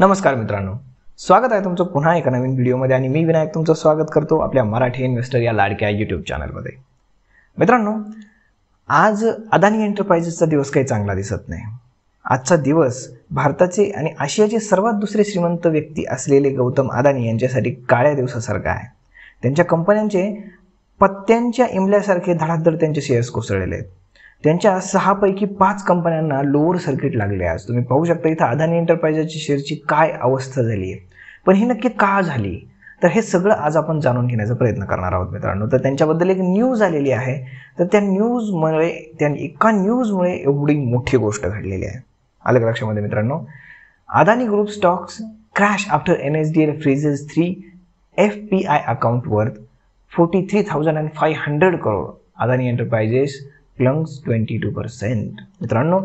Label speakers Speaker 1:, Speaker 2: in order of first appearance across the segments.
Speaker 1: नमस्कार मित्रांनो स्वागत आहे तुमचं पुन्हा एका नवीन व्हिडिओमध्ये आणि मी विनायक तुमचं स्वागत करतो आपल्या मराठी इन्व्हेस्टर या लाडक्या यूट्यूब चॅनलमध्ये मित्रांनो आज अदानी एंटरप्राइजेसचा दिवस काही चांगला दिसत नाही आजचा दिवस भारताचे आणि आशियाचे सर्वात दुसरे श्रीमंत व्यक्ती असलेले गौतम अदानी यांच्यासाठी काळ्या दिवसासारखा आहे त्यांच्या कंपन्यांचे पत्त्यांच्या इमल्यासारखे धडाधड त्यांचे शेअर्स कोसळलेले आहेत त्यांच्या सहापैकी पाच कंपन्यांना लोअर सर्किट लागले आज तुम्ही पाहू शकता इथं अदानी एंटरप्रायजेसची शेअरची काय अवस्था झाली आहे पण ही नक्की का झाली तर हे सगळं आज आपण जाणून घेण्याचा प्रयत्न करणार आहोत मित्रांनो तर त्यांच्याबद्दल एक न्यूज आलेली आहे तर त्या न्यूजमुळे त्या एका न्यूजमुळे एवढी मोठी गोष्ट घडलेली आहे आलं लक्षामध्ये मित्रांनो Adani group stocks crash after N S D L freezes three F P I worth forty three thousand and five hundred crore Adani enterprises लंग्स ट्वेंटी टू पर्सेंट मित्रांनो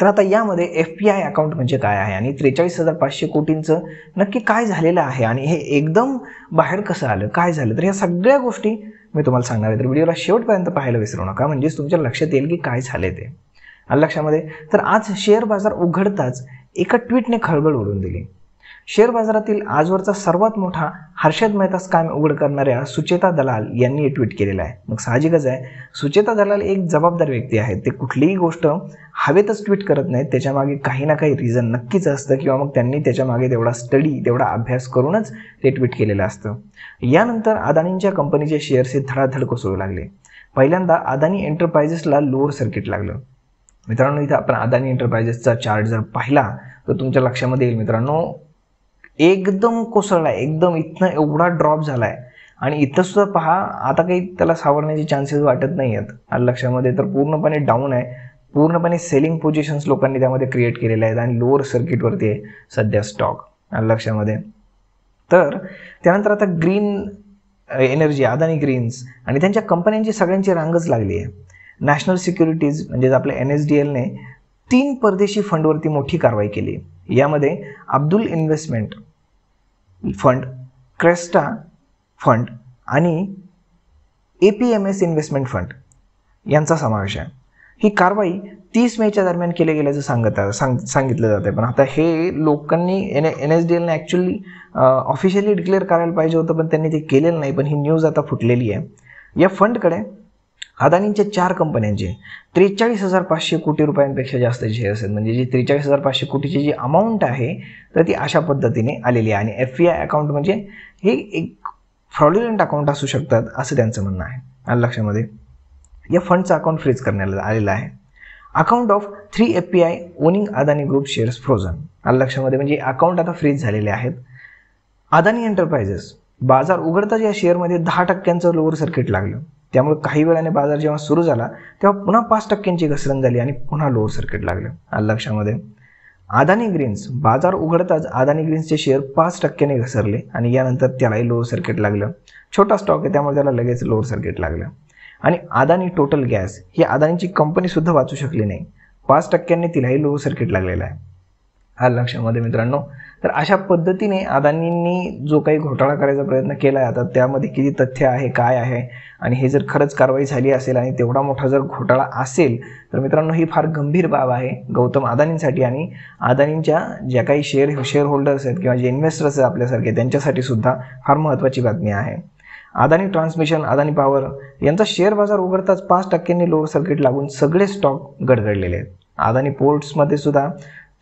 Speaker 1: तर आता यामध्ये एफ पी आय अकाउंट म्हणजे काय आहे आणि त्रेचाळीस हजार पाचशे कोटींचं नक्की काय झालेलं आहे आणि हे एकदम बाहेर कसं आलं काय झालं तर ह्या सगळ्या गोष्टी मी तुम्हाला सांगणार आहे तर व्हिडिओला शेवटपर्यंत पाहायला विसरू नका म्हणजेच तुमच्या लक्षात येईल की काय झाले ते लक्षामध्ये तर आज शेअर बाजार उघडताच एका ट्विटने खळबळ उडून दिली शेअर बाजारातील आजवरचा सर्वात मोठा हर्षद मेहता स्कॅम उघड करणाऱ्या सुचेता दलाल यांनी ट्विट केलेलं आहे मग साहजिकच आहे सुचेता दलाल एक जबाबदार व्यक्ती आहे ते कुठलीही गोष्ट हवेतच ट्विट करत नाहीत त्याच्यामागे काही ना काही रिझन नक्कीच असतं किंवा मग त्यांनी त्याच्यामागे तेवढा स्टडी तेवढा अभ्यास करूनच ते ट्विट केलेलं असतं यानंतर अदानींच्या कंपनीचे शेअर्स हे धडाधड कोसळू लागले पहिल्यांदा अदानी एंटरप्राइजेसला लोअर सर्किट लागलं मित्रांनो इथं आपण अदानी एंटरप्रायजेसचा चार्ट जर पाहिला तर तुमच्या लक्षामध्ये येईल मित्रांनो एकदम कोसळला एकदम इथनं एवढा ड्रॉप झाला आहे आणि इथं सुद्धा पहा आता काही त्याला सावरण्याचे चान्सेस वाटत नाही आहेत लक्षामध्ये तर पूर्णपणे डाऊन आहे पूर्णपणे सेलिंग पोझिशन्स लोकांनी त्यामध्ये क्रिएट केलेले आहेत आणि लोअर सर्किटवरती आहे सध्या स्टॉक लक्षामध्ये तर त्यानंतर आता ग्रीन एनर्जी अदानी ग्रीन्स आणि त्यांच्या कंपन्यांची सगळ्यांची रांगच लागली आहे नॅशनल सिक्युरिटीज म्हणजेच आपल्या एन एस डी एलने तीन परदेशी फंडवरती मोठी कारवाई केली यामध्ये अब्दुल इन्व्हेस्टमेंट फंड क्रेस्टा फंड आणि A P M S investment fund यांचा समावेश आहे ही कारवाई तीस मेच्या दरम्यान केली गेल्याचं सांगत सांग सांगितलं आहे पण आता हे लोकांनी एन एन एस डी एलने ॲक्च्युली ऑफिशियली डिक्लेअर करायला पाहिजे होतं पण त्यांनी ते केलेलं नाही पण ही न्यूज आता फुटलेली आहे या फंडकडे अदानींच्या चार कंपन्यांचे त्रेचाळीस हजार पाचशे कोटी रुपयांपेक्षा जास्त शेअर्स आहेत म्हणजे जी त्रेचाळीस हजार पाचशे कोटीची जी अमाऊंट आहे तर ती अशा पद्धतीने आलेली आहे आणि एफ आय अकाउंट म्हणजे हे एक फ्रॉडुलंट अकाउंट असू शकतात असं त्यांचं म्हणणं आहे आणि लक्षामध्ये या फंडचं अकाउंट फ्रीज करण्यात आलेलं आहे account of three F P I owning Adani group shares frozen आणि लक्षामध्ये म्हणजे अकाउंट आता फ्रीज झालेले आहेत अदानी एंटरप्राइजेस बाजार उघडताच या शेअरमध्ये दहा टक्क्यांचं लोअर सर्किट लागलं त्यामुळे काही वेळाने बाजार जेव्हा सुरू झाला तेव्हा पुन्हा पाच टक्क्यांची घसरण झाली आणि पुन्हा लोअर सर्किट लागलं लक्षामध्ये अदानी ग्रीन्स बाजार उघडताच अदानी ग्रीन्सचे शेअर पाच टक्क्याने घसरले आणि यानंतर त्यालाही लोअर सर्किट लागलं छोटा स्टॉक आहे त्यामुळे त्याला लगेच लोअर सर्किट लागलं आणि अदानी टोटल गॅस ही अदानीची कंपनीसुद्धा वाचू शकली नाही पाच टक्क्यांनी तिलाही लोअर सर्किट लागलेलं आहे हा लक्षामध्ये मित्रांनो तर अशा पद्धतीने अदानींनी जो काही घोटाळा करायचा प्रयत्न केला आहे आता त्यामध्ये किती तथ्य आहे काय आहे आणि हे जर खरंच कारवाई झाली असेल आणि तेवढा मोठा जर घोटाळा असेल तर मित्रांनो ही फार गंभीर बाब आहे गौतम अदानींसाठी आणि अदानींच्या ज्या काही शेअर शेअर होल्डर्स आहेत किंवा जे इन्व्हेस्टर्स आहेत आपल्यासारखे त्यांच्यासाठी सुद्धा फार महत्वाची बातमी आहे अदानी ट्रान्समिशन अदानी पॉवर यांचा शेअर बाजार उघडताच पाच टक्क्यांनी लोअर सर्किट लागून सगळे स्टॉक गडगडलेले आहेत अदानी पोर्ट्समध्ये सुद्धा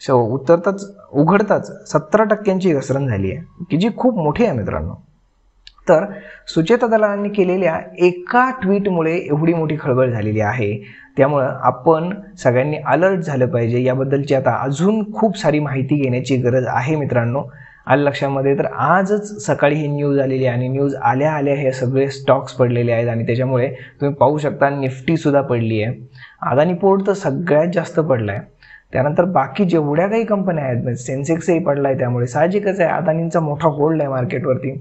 Speaker 1: शव उतरताच उघडताच सतरा टक्क्यांची घसरण झाली आहे की जी खूप मोठी आहे मित्रांनो तर सुचेता दलालांनी केलेल्या एका ट्विटमुळे एवढी मोठी खळबळ झालेली आहे त्यामुळं आपण सगळ्यांनी अलर्ट झालं पाहिजे याबद्दलची आता अजून खूप सारी माहिती घेण्याची गरज आहे मित्रांनो आल लक्षामध्ये तर आजच सकाळी ही न्यूज आलेली आहे आणि न्यूज आल्या आल्या हे सगळे स्टॉक्स पडलेले आहेत आणि त्याच्यामुळे तुम्ही पाहू शकता निफ्टीसुद्धा पडली आहे अदानी पोर्ट तर सगळ्यात जास्त पडला आहे त्यानंतर बाकी जेवढ्या काही कंपन्या आहेत म्हणजे सेन्सेक्सही पडला आहे त्यामुळे साहजिकच आहे अदानींचा मोठा होल्ड आहे मार्केटवरती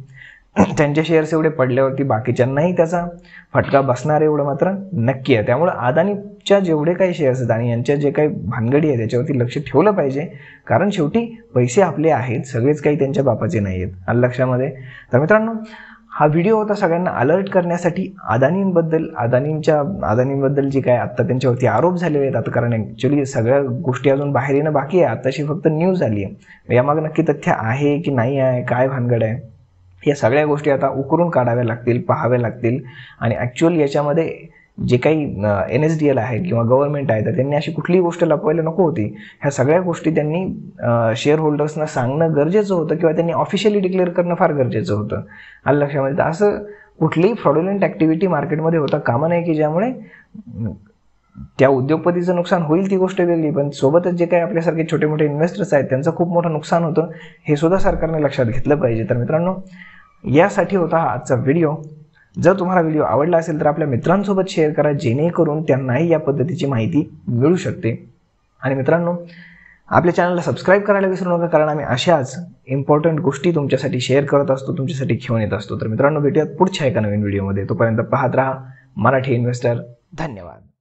Speaker 1: त्यांचे शेअर्स एवढे पडल्यावरती बाकीच्यांनाही त्याचा फटका बसणार एवढं मात्र नक्की आहे त्यामुळे अदानीच्या जेवढे काही शेअर्स आहेत आणि यांच्या जे काही भानगडी आहे त्याच्यावरती लक्ष ठेवलं पाहिजे कारण शेवटी पैसे आपले आहेत सगळेच काही त्यांच्या बापाचे नाही आहेत लक्षामध्ये तर मित्रांनो हा व्हिडिओ होता सगळ्यांना अलर्ट करण्यासाठी अदानींबद्दल अदानींच्या अदानींबद्दल जे काय आत्ता त्यांच्यावरती आरोप झालेले आहेत आता कारण ॲक्च्युली सगळ्या गोष्टी अजून बाहेर येणं बाकी आहे आत्ताशी फक्त न्यूज आली आहे यामाग नक्की तथ्य आहे की नाही आहे काय भानगड आहे या सगळ्या गोष्टी आता उकरून काढाव्या लागतील पाहाव्या लागतील आणि ॲक्च्युअल याच्यामध्ये जे काही एन एस डी एल आहे किंवा गव्हर्नमेंट आहे तर त्यांनी अशी कुठलीही गोष्ट लपवायला नको होती ह्या सगळ्या गोष्टी त्यांनी शेअर होल्डर्सना सांगणं गरजेचं होतं किंवा त्यांनी ऑफिशियली डिक्लेअर करणं फार गरजेचं होतं आलं लक्षामध्ये तर असं कुठलीही फ्रॉडुलंट ॲक्टिव्हिटी मार्केटमध्ये होता कामा नाही की ज्यामुळे त्या उद्योगपतीचं नुकसान होईल ती गोष्ट वेगळी पण सोबतच जे काही आपल्यासारखे छोटे मोठे इन्व्हेस्टर्स आहेत त्यांचं खूप मोठं नुकसान होतं हे सुद्धा सरकारने लक्षात घेतलं पाहिजे तर मित्रांनो यासाठी होता हा आजचा व्हिडिओ जर तुम्हाला व्हिडिओ आवडला असेल तर आपल्या मित्रांसोबत शेअर करा जेणेकरून त्यांनाही या पद्धतीची माहिती मिळू शकते आणि मित्रांनो आपल्या चॅनलला सबस्क्राईब करायला विसरू नका कारण आम्ही अशाच इम्पॉर्टंट गोष्टी तुमच्यासाठी शेअर करत असतो तुमच्यासाठी घेऊन येत असतो तर मित्रांनो भेटूयात पुढच्या एका नवीन व्हिडिओमध्ये तोपर्यंत पाहत राहा मराठी इन्व्हेस्टर धन्यवाद